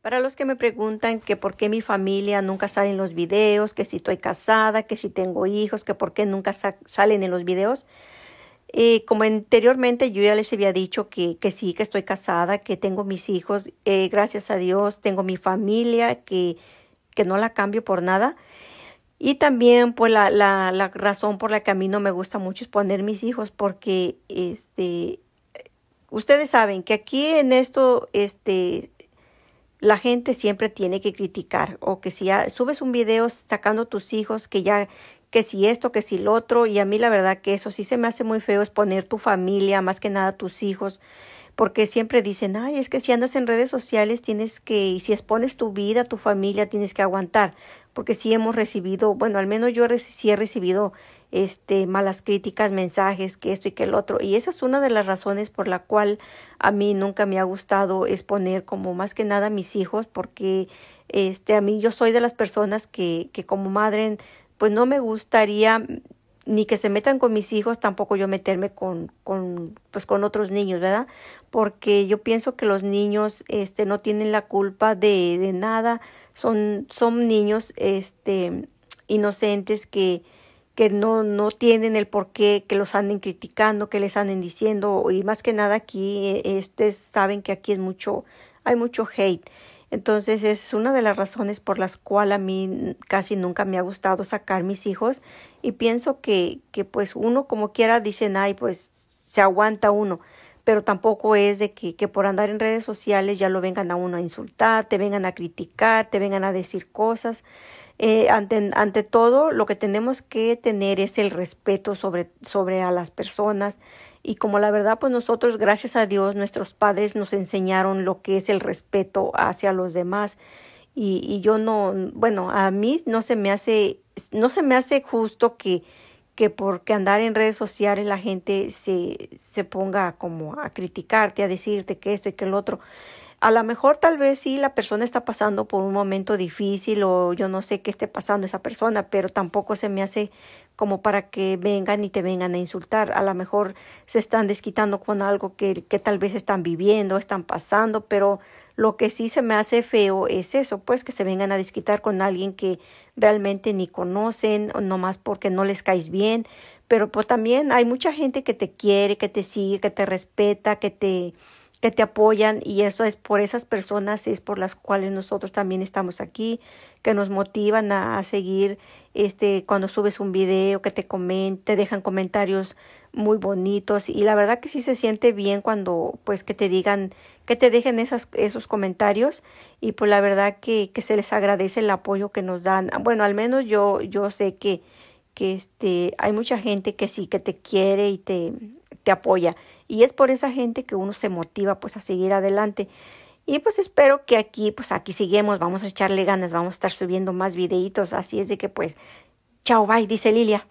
Para los que me preguntan que por qué mi familia nunca sale en los videos, que si estoy casada, que si tengo hijos, que por qué nunca salen en los videos, eh, como anteriormente yo ya les había dicho que, sí, que estoy casada, que tengo mis hijos, eh, gracias a Dios, tengo mi familia, que, que no la cambio por nada. Y también, pues, la, la, razón por la que a mí no me gusta mucho es poner mis hijos, porque, este, ustedes saben que aquí en esto, este, la gente siempre tiene que criticar o que si ya subes un video sacando tus hijos que ya que si esto, que si lo otro y a mí la verdad que eso sí se me hace muy feo exponer tu familia, más que nada tus hijos porque siempre dicen, ay, es que si andas en redes sociales tienes que, y si expones tu vida, tu familia, tienes que aguantar, porque sí hemos recibido, bueno, al menos yo sí he recibido este, malas críticas, mensajes, que esto y que el otro. Y esa es una de las razones por la cual a mí nunca me ha gustado exponer como más que nada a mis hijos, porque este, a mí yo soy de las personas que, que como madre, pues no me gustaría ni que se metan con mis hijos, tampoco yo meterme con, con, pues con otros niños, ¿verdad? Porque yo pienso que los niños este, no tienen la culpa de, de nada, son, son niños este, inocentes que, que no, no tienen el por qué, que los anden criticando, que les anden diciendo, y más que nada aquí, eh, este, saben que aquí es mucho, hay mucho hate. Entonces es una de las razones por las cuales a mí casi nunca me ha gustado sacar mis hijos y pienso que, que pues uno como quiera dicen, ay, pues se aguanta uno, pero tampoco es de que, que, por andar en redes sociales ya lo vengan a uno a insultar, te vengan a criticar, te vengan a decir cosas. Eh, ante, ante, todo, lo que tenemos que tener es el respeto sobre, sobre a las personas. Y como la verdad, pues nosotros, gracias a Dios, nuestros padres nos enseñaron lo que es el respeto hacia los demás. Y, y yo no, bueno, a mí no se me hace, no se me hace justo que, que porque andar en redes sociales la gente se, se ponga como a criticarte, a decirte que esto y que el otro. A lo mejor tal vez sí la persona está pasando por un momento difícil o yo no sé qué esté pasando esa persona, pero tampoco se me hace como para que vengan y te vengan a insultar. A lo mejor se están desquitando con algo que, que tal vez están viviendo, están pasando, pero lo que sí se me hace feo es eso, pues que se vengan a disquitar con alguien que realmente ni conocen, nomás porque no les caes bien. Pero pues también hay mucha gente que te quiere, que te sigue, que te respeta, que te que te apoyan y eso es por esas personas, es por las cuales nosotros también estamos aquí, que nos motivan a, seguir este cuando subes un video, que te comenten, te dejan comentarios muy bonitos y la verdad que sí se siente bien cuando pues que te digan, que te dejen esas, esos comentarios y pues la verdad que, que se les agradece el apoyo que nos dan. Bueno, al menos yo, yo sé que, que este, hay mucha gente que sí, que te quiere y te, apoya. Y es por esa gente que uno se motiva pues a seguir adelante. Y pues espero que aquí, pues aquí seguimos, vamos a echarle ganas, vamos a estar subiendo más videitos. Así es de que pues, chao, bye, dice Lilia.